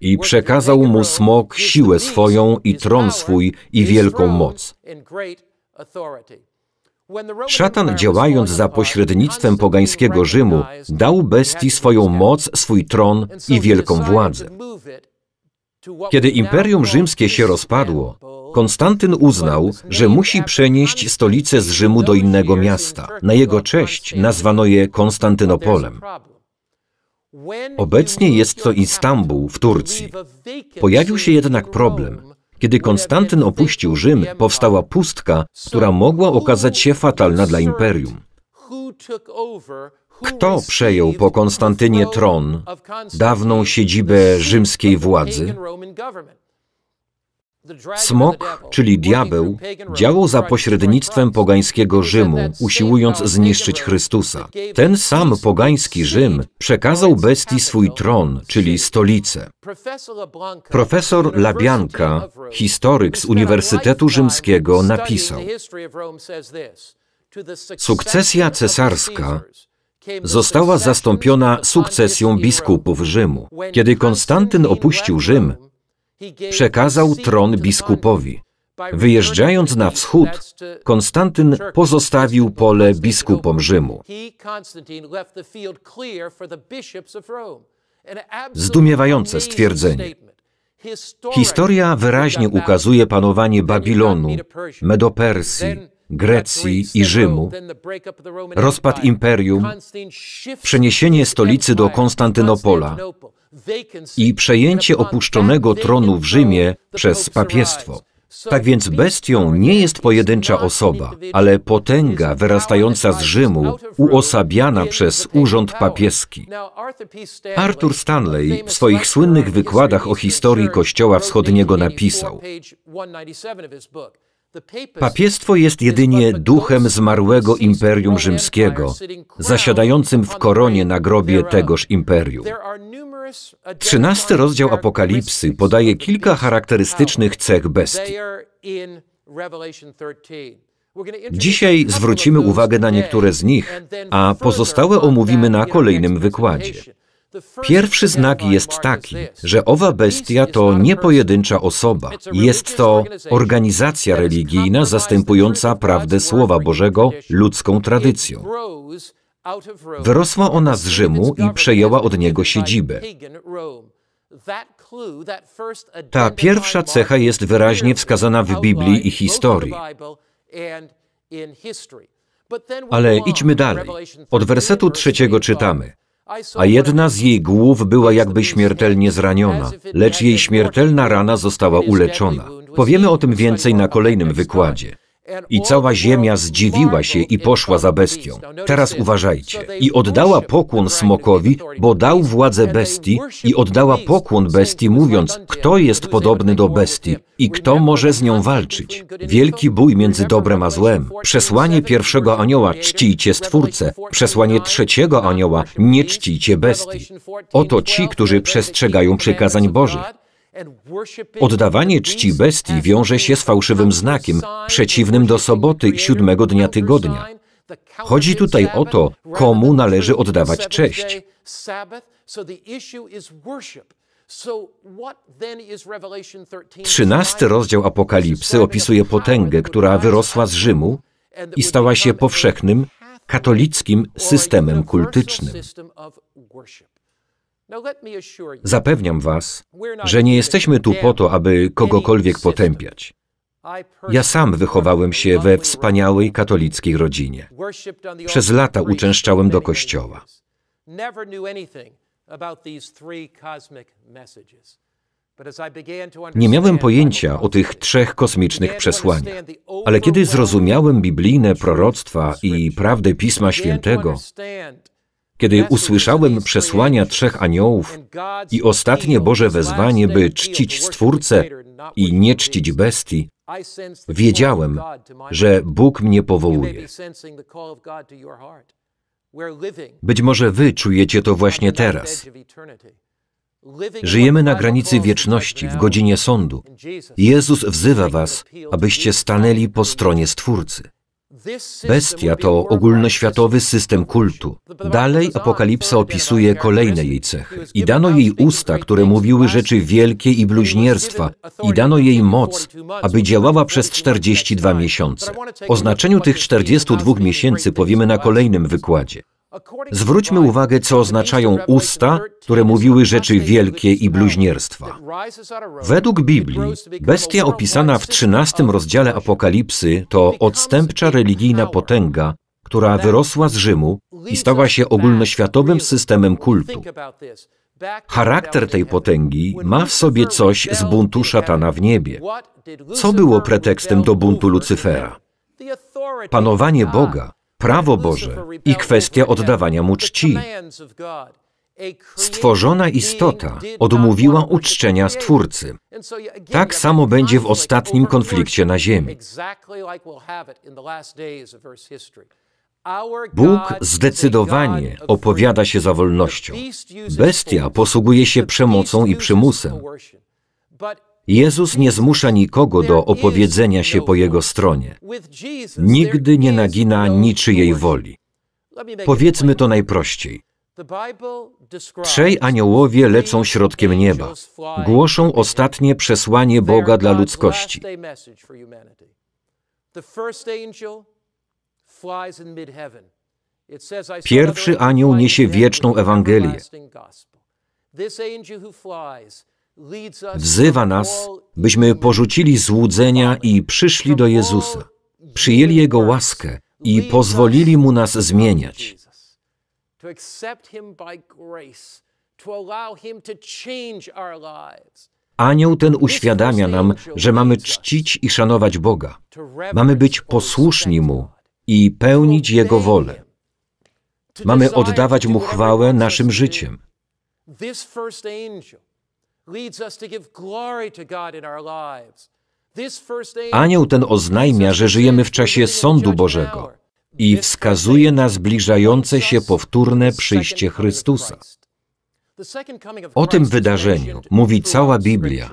I przekazał mu smok siłę swoją i tron swój i wielką moc. Szatan działając za pośrednictwem pogańskiego Rzymu dał bestii swoją moc, swój tron i wielką władzę. Kiedy Imperium Rzymskie się rozpadło, Konstantyn uznał, że musi przenieść stolicę z Rzymu do innego miasta. Na jego cześć nazwano je Konstantynopolem. Obecnie jest to Istanbul w Turcji. Pojawił się jednak problem. Kiedy Konstantyn opuścił Rzym, powstała pustka, która mogła okazać się fatalna dla imperium. Kto przejął po Konstantynie tron, dawną siedzibę rzymskiej władzy? Smok, czyli diabeł, działał za pośrednictwem pogańskiego Rzymu, usiłując zniszczyć Chrystusa. Ten sam pogański Rzym przekazał bestii swój tron, czyli stolicę. Profesor Labianka, historyk z Uniwersytetu Rzymskiego, napisał: Sukcesja cesarska została zastąpiona sukcesją biskupów Rzymu. Kiedy Konstantyn opuścił Rzym, Przekazał tron biskupowi. Wyjeżdżając na wschód, Konstantyn pozostawił pole biskupom Rzymu. Zdumiewające stwierdzenie. Historia wyraźnie ukazuje panowanie Babilonu, Medopersji, Grecji i Rzymu, rozpad imperium, przeniesienie stolicy do Konstantynopola, i przejęcie opuszczonego tronu w Rzymie przez papiestwo. Tak więc bestią nie jest pojedyncza osoba, ale potęga wyrastająca z Rzymu, uosabiana przez urząd papieski. Arthur Stanley w swoich słynnych wykładach o historii Kościoła Wschodniego napisał: Papiestwo jest jedynie duchem zmarłego imperium rzymskiego, zasiadającym w koronie na grobie tegoż imperium. Trzynasty rozdział Apokalipsy podaje kilka charakterystycznych cech bestii. Dzisiaj zwrócimy uwagę na niektóre z nich, a pozostałe omówimy na kolejnym wykładzie. Pierwszy znak jest taki, że owa bestia to nie pojedyncza osoba. Jest to organizacja religijna zastępująca prawdę Słowa Bożego ludzką tradycją. Wyrosła ona z Rzymu i przejęła od niego siedzibę. Ta pierwsza cecha jest wyraźnie wskazana w Biblii i historii. Ale idźmy dalej. Od wersetu trzeciego czytamy. A jedna z jej głów była jakby śmiertelnie zraniona, lecz jej śmiertelna rana została uleczona. Powiemy o tym więcej na kolejnym wykładzie. I cała ziemia zdziwiła się i poszła za bestią. Teraz uważajcie. I oddała pokłon smokowi, bo dał władzę bestii, i oddała pokłon bestii, mówiąc, kto jest podobny do bestii i kto może z nią walczyć. Wielki bój między dobrem a złem. Przesłanie pierwszego anioła czcijcie stwórcę, przesłanie trzeciego anioła nie czcijcie bestii. Oto ci, którzy przestrzegają przykazań Bożych. Oddawanie czci bestii wiąże się z fałszywym znakiem, przeciwnym do soboty siódmego dnia tygodnia. Chodzi tutaj o to, komu należy oddawać cześć. Trzynasty rozdział Apokalipsy opisuje potęgę, która wyrosła z Rzymu i stała się powszechnym, katolickim systemem kultycznym. Zapewniam Was, że nie jesteśmy tu po to, aby kogokolwiek potępiać. Ja sam wychowałem się we wspaniałej katolickiej rodzinie. Przez lata uczęszczałem do kościoła. Nie miałem pojęcia o tych trzech kosmicznych przesłaniach, ale kiedy zrozumiałem biblijne proroctwa i prawdę Pisma Świętego, kiedy usłyszałem przesłania trzech aniołów i ostatnie Boże wezwanie, by czcić Stwórcę i nie czcić bestii, wiedziałem, że Bóg mnie powołuje. Być może wy czujecie to właśnie teraz. Żyjemy na granicy wieczności, w godzinie sądu. Jezus wzywa was, abyście stanęli po stronie Stwórcy. Bestia to ogólnoświatowy system kultu. Dalej Apokalipsa opisuje kolejne jej cechy. I dano jej usta, które mówiły rzeczy wielkie i bluźnierstwa. I dano jej moc, aby działała przez 42 miesiące. O znaczeniu tych 42 miesięcy powiemy na kolejnym wykładzie. Zwróćmy uwagę, co oznaczają usta, które mówiły rzeczy wielkie i bluźnierstwa. Według Biblii, bestia opisana w 13 rozdziale Apokalipsy to odstępcza religijna potęga, która wyrosła z Rzymu i stała się ogólnoświatowym systemem kultu. Charakter tej potęgi ma w sobie coś z buntu szatana w niebie. Co było pretekstem do buntu Lucyfera? Panowanie Boga prawo Boże i kwestia oddawania mu czci. Stworzona istota odmówiła uczczenia Stwórcy. Tak samo będzie w ostatnim konflikcie na Ziemi. Bóg zdecydowanie opowiada się za wolnością. Bestia posługuje się przemocą i przymusem. Jezus nie zmusza nikogo do opowiedzenia się po jego stronie. Nigdy nie nagina niczyjej woli. Powiedzmy to najprościej. Trzej aniołowie lecą środkiem nieba. Głoszą ostatnie przesłanie Boga dla ludzkości. Pierwszy anioł niesie wieczną Ewangelię. Wzywa nas, byśmy porzucili złudzenia i przyszli do Jezusa, przyjęli Jego łaskę i pozwolili Mu nas zmieniać. Anioł ten uświadamia nam, że mamy czcić i szanować Boga. Mamy być posłuszni Mu i pełnić Jego wolę. Mamy oddawać Mu chwałę naszym życiem. Anioł ten oznajmia, że żyjemy w czasie sądu Bożego i wskazuje na zbliżające się powtórne przyjście Chrystusa. O tym wydarzeniu mówi cała Biblia.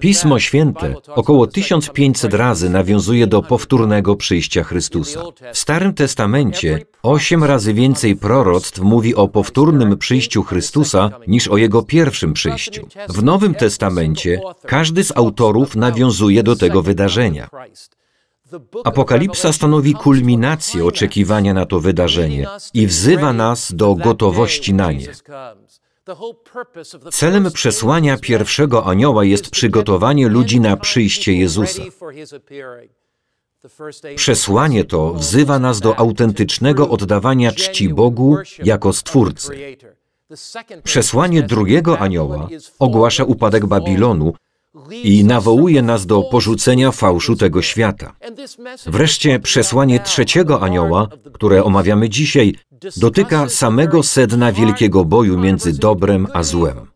Pismo Święte około 1500 razy nawiązuje do powtórnego przyjścia Chrystusa. W Starym Testamencie osiem razy więcej proroctw mówi o powtórnym przyjściu Chrystusa niż o jego pierwszym przyjściu. W Nowym Testamencie każdy z autorów nawiązuje do tego wydarzenia. Apokalipsa stanowi kulminację oczekiwania na to wydarzenie i wzywa nas do gotowości na nie. Celem przesłania pierwszego anioła jest przygotowanie ludzi na przyjście Jezusa. Przesłanie to wzywa nas do autentycznego oddawania czci Bogu jako Stwórcy. Przesłanie drugiego anioła ogłasza upadek Babilonu i nawołuje nas do porzucenia fałszu tego świata. Wreszcie przesłanie trzeciego anioła, które omawiamy dzisiaj, dotyka samego sedna wielkiego boju między dobrem a złem.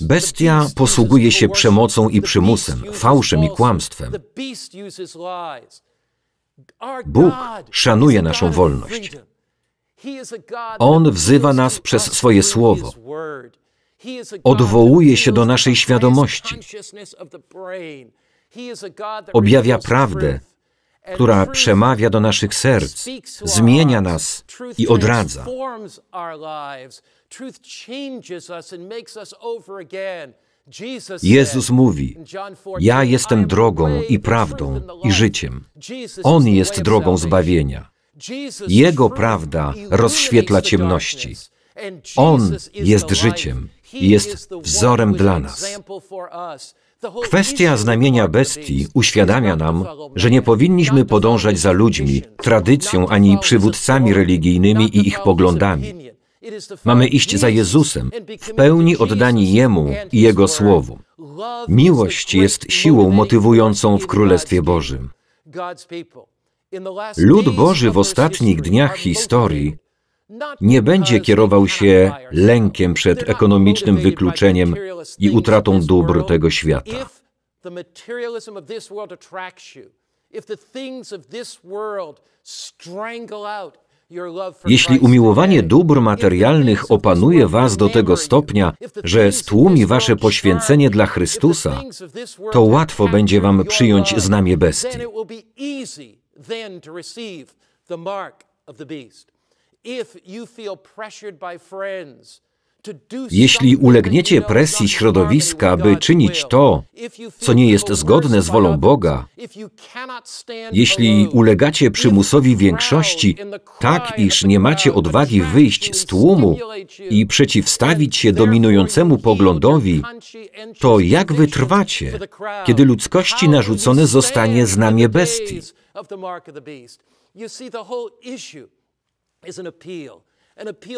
Bestia posługuje się przemocą i przymusem, fałszem i kłamstwem. Bóg szanuje naszą wolność. On wzywa nas przez swoje słowo odwołuje się do naszej świadomości, objawia prawdę, która przemawia do naszych serc, zmienia nas i odradza. Jezus mówi: Ja jestem drogą i prawdą i życiem. On jest drogą zbawienia. Jego prawda rozświetla ciemności. On jest życiem jest wzorem dla nas. Kwestia znamienia bestii uświadamia nam, że nie powinniśmy podążać za ludźmi, tradycją ani przywódcami religijnymi i ich poglądami. Mamy iść za Jezusem, w pełni oddani Jemu i Jego Słowu. Miłość jest siłą motywującą w Królestwie Bożym. Lud Boży w ostatnich dniach historii nie będzie kierował się lękiem przed ekonomicznym wykluczeniem i utratą dóbr tego świata. Jeśli umiłowanie dóbr materialnych opanuje Was do tego stopnia, że stłumi Wasze poświęcenie dla Chrystusa, to łatwo będzie Wam przyjąć znamie bestii. Jeśli ulegniecie presji środowiska, by czynić to, co nie jest zgodne z wolą Boga, jeśli ulegacie przymusowi większości, tak iż nie macie odwagi wyjść z tłumu i przeciwstawić się dominującemu poglądowi, to jak wytrwacie, kiedy ludzkości narzucone zostanie znamie bestii?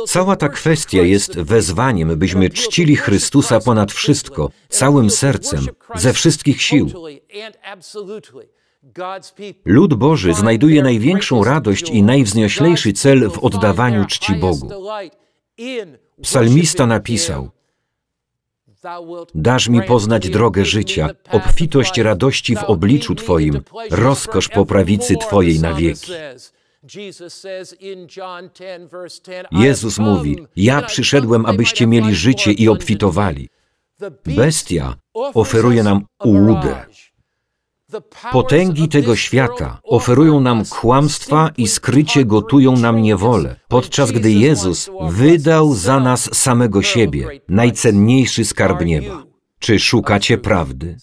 Cała ta kwestia jest wezwaniem, byśmy czcili Chrystusa ponad wszystko, całym sercem, ze wszystkich sił. Lud Boży znajduje największą radość i najwznioślejszy cel w oddawaniu czci Bogu. Psalmista napisał: Dasz mi poznać drogę życia, obfitość radości w obliczu Twoim, rozkosz po prawicy Twojej na wieki. Jezus mówi: Ja przyszedłem, abyście mieli życie i obfitowali. Bestia oferuje nam ułudę. Potęgi tego świata oferują nam kłamstwa i skrycie gotują nam niewolę, podczas gdy Jezus wydał za nas samego siebie, najcenniejszy skarb nieba. Czy szukacie prawdy?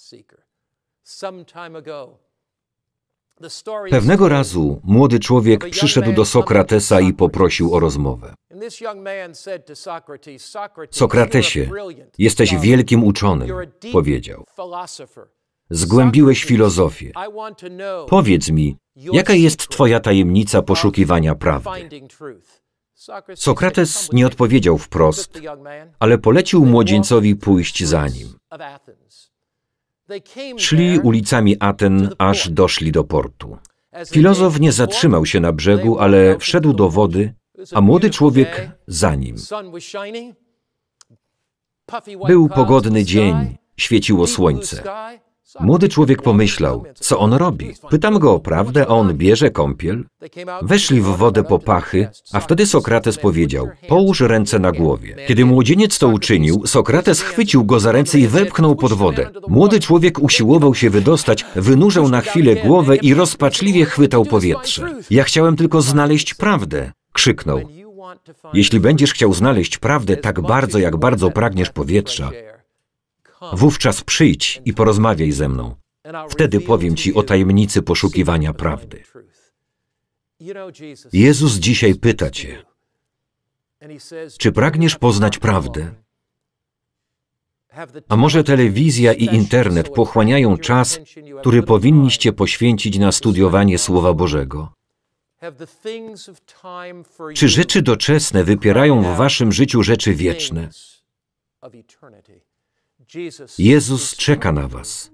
Pewnego razu młody człowiek przyszedł do Sokratesa i poprosił o rozmowę. Sokratesie, jesteś wielkim uczonym, powiedział. Zgłębiłeś filozofię. Powiedz mi, jaka jest Twoja tajemnica poszukiwania prawdy? Sokrates nie odpowiedział wprost, ale polecił młodzieńcowi pójść za nim. Szli ulicami Aten, aż doszli do portu. Filozof nie zatrzymał się na brzegu, ale wszedł do wody, a młody człowiek za nim. Był pogodny dzień, świeciło słońce. Młody człowiek pomyślał, co on robi. Pytam go o prawdę, a on bierze kąpiel. Weszli w wodę po pachy, a wtedy Sokrates powiedział, połóż ręce na głowie. Kiedy młodzieniec to uczynił, Sokrates chwycił go za ręce i wepchnął pod wodę. Młody człowiek usiłował się wydostać, wynurzał na chwilę głowę i rozpaczliwie chwytał powietrze. Ja chciałem tylko znaleźć prawdę, krzyknął. Jeśli będziesz chciał znaleźć prawdę tak bardzo, jak bardzo pragniesz powietrza, Wówczas przyjdź i porozmawiaj ze mną. Wtedy powiem Ci o tajemnicy poszukiwania prawdy. Jezus dzisiaj pyta Cię, czy pragniesz poznać prawdę? A może telewizja i internet pochłaniają czas, który powinniście poświęcić na studiowanie Słowa Bożego? Czy rzeczy doczesne wypierają w waszym życiu rzeczy wieczne? Jezus czeka na Was.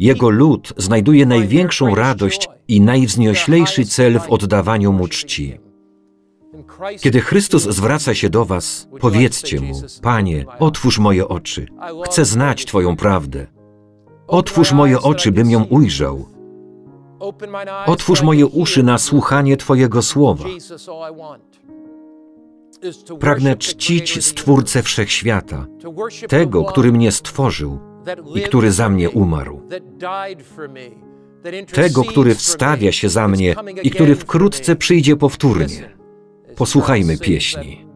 Jego lud znajduje największą radość i najwznioślejszy cel w oddawaniu Mu czci. Kiedy Chrystus zwraca się do Was, powiedzcie Mu, Panie, otwórz moje oczy, chcę znać Twoją prawdę. Otwórz moje oczy, bym ją ujrzał. Otwórz moje uszy na słuchanie Twojego słowa. Pragnę czcić Stwórcę Wszechświata, tego, który mnie stworzył i który za mnie umarł, tego, który wstawia się za mnie i który wkrótce przyjdzie powtórnie. Posłuchajmy pieśni.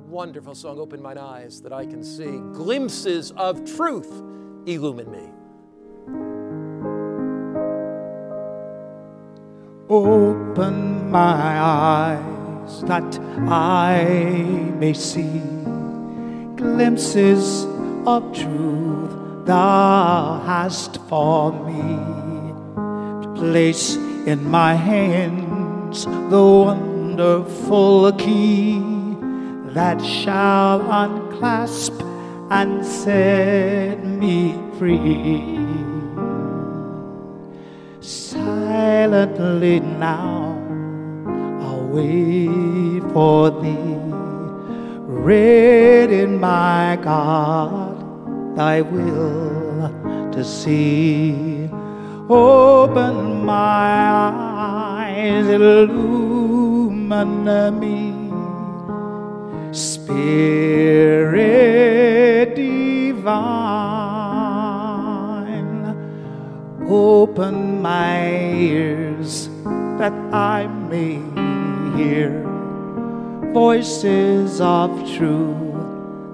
Open my eyes. eyes that I may see glimpses of truth thou hast for me. Place in my hands the wonderful key that shall unclasp and set me free. Silently now wait for thee. Read in my God thy will to see. Open my eyes, illumine me. Spirit divine, open my ears that I may hear voices of truth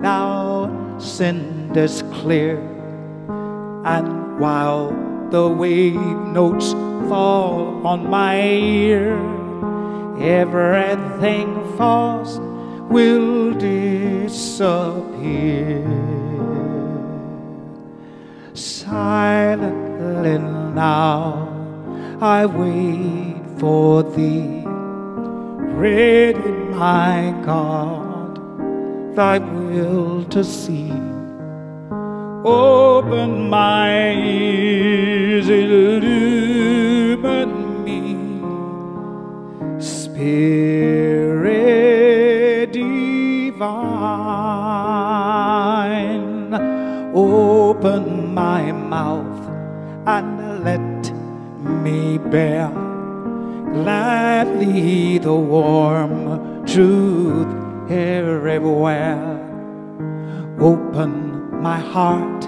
thou us clear. And while the wave notes fall on my ear, everything false will disappear silently now I wait for thee in my God, thy will to see. Open my ears, illumine me, Spirit divine. Open my mouth and let me bear lightly the warm truth everywhere. Open my heart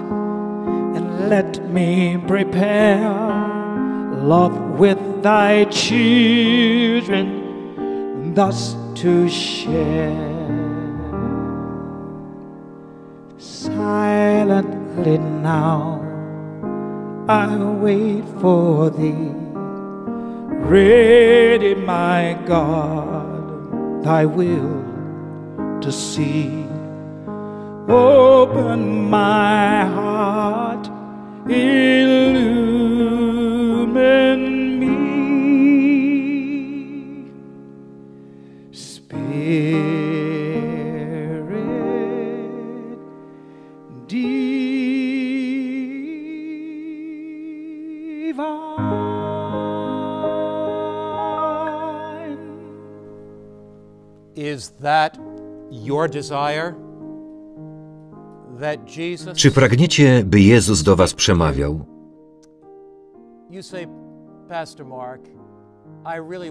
and let me prepare love with thy children, thus to share. Silently now I wait for thee ready, my God, thy will to see. Open my heart, illuminate. Czy pragniecie, by Jezus do Was przemawiał?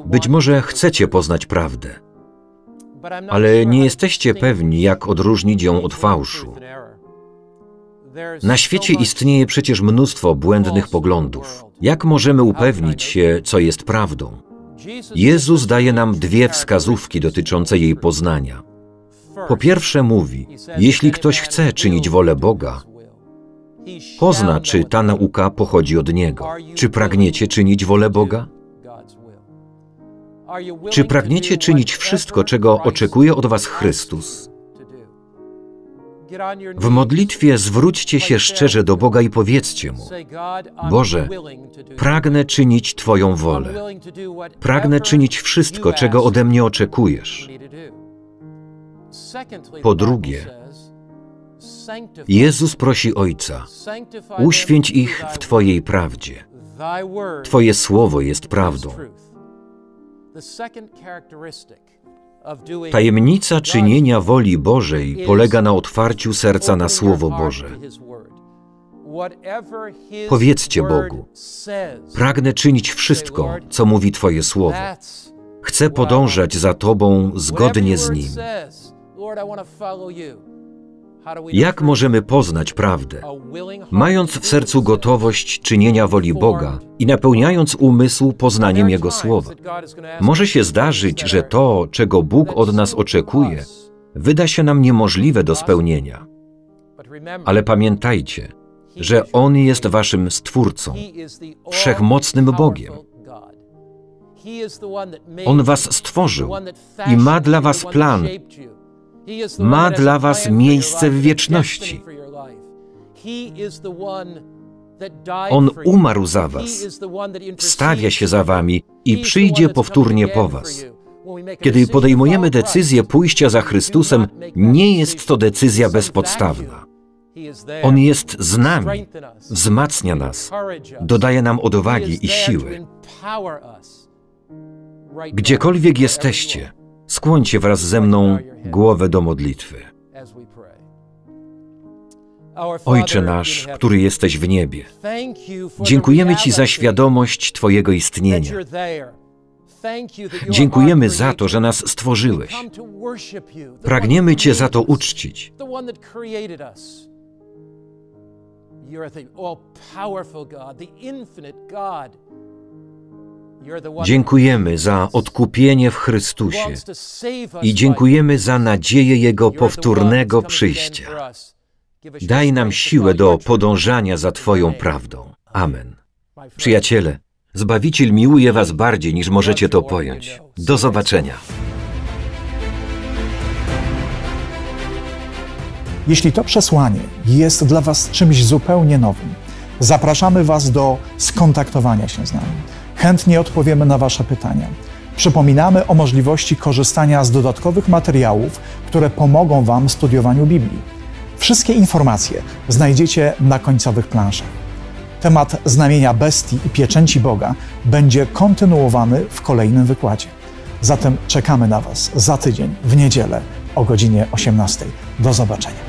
Być może chcecie poznać prawdę, ale nie jesteście pewni, jak odróżnić ją od fałszu. Na świecie istnieje przecież mnóstwo błędnych poglądów. Jak możemy upewnić się, co jest prawdą? Jezus daje nam dwie wskazówki dotyczące jej poznania. Po pierwsze mówi, jeśli ktoś chce czynić wolę Boga, pozna, czy ta nauka pochodzi od Niego. Czy pragniecie czynić wolę Boga? Czy pragniecie czynić wszystko, czego oczekuje od Was Chrystus? W modlitwie zwróćcie się szczerze do Boga i powiedzcie Mu: Boże, pragnę czynić Twoją wolę. Pragnę czynić wszystko, czego ode mnie oczekujesz. Po drugie, Jezus prosi Ojca: Uświęć ich w Twojej prawdzie. Twoje słowo jest prawdą. Tajemnica czynienia woli Bożej polega na otwarciu serca na Słowo Boże. Powiedzcie Bogu, pragnę czynić wszystko, co mówi Twoje Słowo. Chcę podążać za Tobą zgodnie z Nim. Jak możemy poznać prawdę? Mając w sercu gotowość czynienia woli Boga i napełniając umysł poznaniem Jego słowa. Może się zdarzyć, że to, czego Bóg od nas oczekuje, wyda się nam niemożliwe do spełnienia. Ale pamiętajcie, że On jest Waszym Stwórcą, wszechmocnym Bogiem. On Was stworzył i ma dla Was plan, ma dla Was miejsce w wieczności. On umarł za Was, wstawia się za Wami i przyjdzie powtórnie po Was. Kiedy podejmujemy decyzję pójścia za Chrystusem, nie jest to decyzja bezpodstawna. On jest z nami, wzmacnia nas, dodaje nam odwagi i siły. Gdziekolwiek jesteście, Skłońcie wraz ze mną głowę do modlitwy. Ojcze nasz, który jesteś w niebie, dziękujemy Ci za świadomość Twojego istnienia. Dziękujemy za to, że nas stworzyłeś. Pragniemy Cię za to uczcić. You're the all-powerful God, the infinite God. Dziękujemy za odkupienie w Chrystusie i dziękujemy za nadzieję Jego powtórnego przyjścia. Daj nam siłę do podążania za Twoją prawdą. Amen. Przyjaciele, Zbawiciel miłuje Was bardziej niż możecie to pojąć. Do zobaczenia. Jeśli to przesłanie jest dla Was czymś zupełnie nowym, zapraszamy Was do skontaktowania się z nami. Chętnie odpowiemy na Wasze pytania. Przypominamy o możliwości korzystania z dodatkowych materiałów, które pomogą Wam w studiowaniu Biblii. Wszystkie informacje znajdziecie na końcowych planszach. Temat znamienia bestii i pieczęci Boga będzie kontynuowany w kolejnym wykładzie. Zatem czekamy na Was za tydzień w niedzielę o godzinie 18. Do zobaczenia.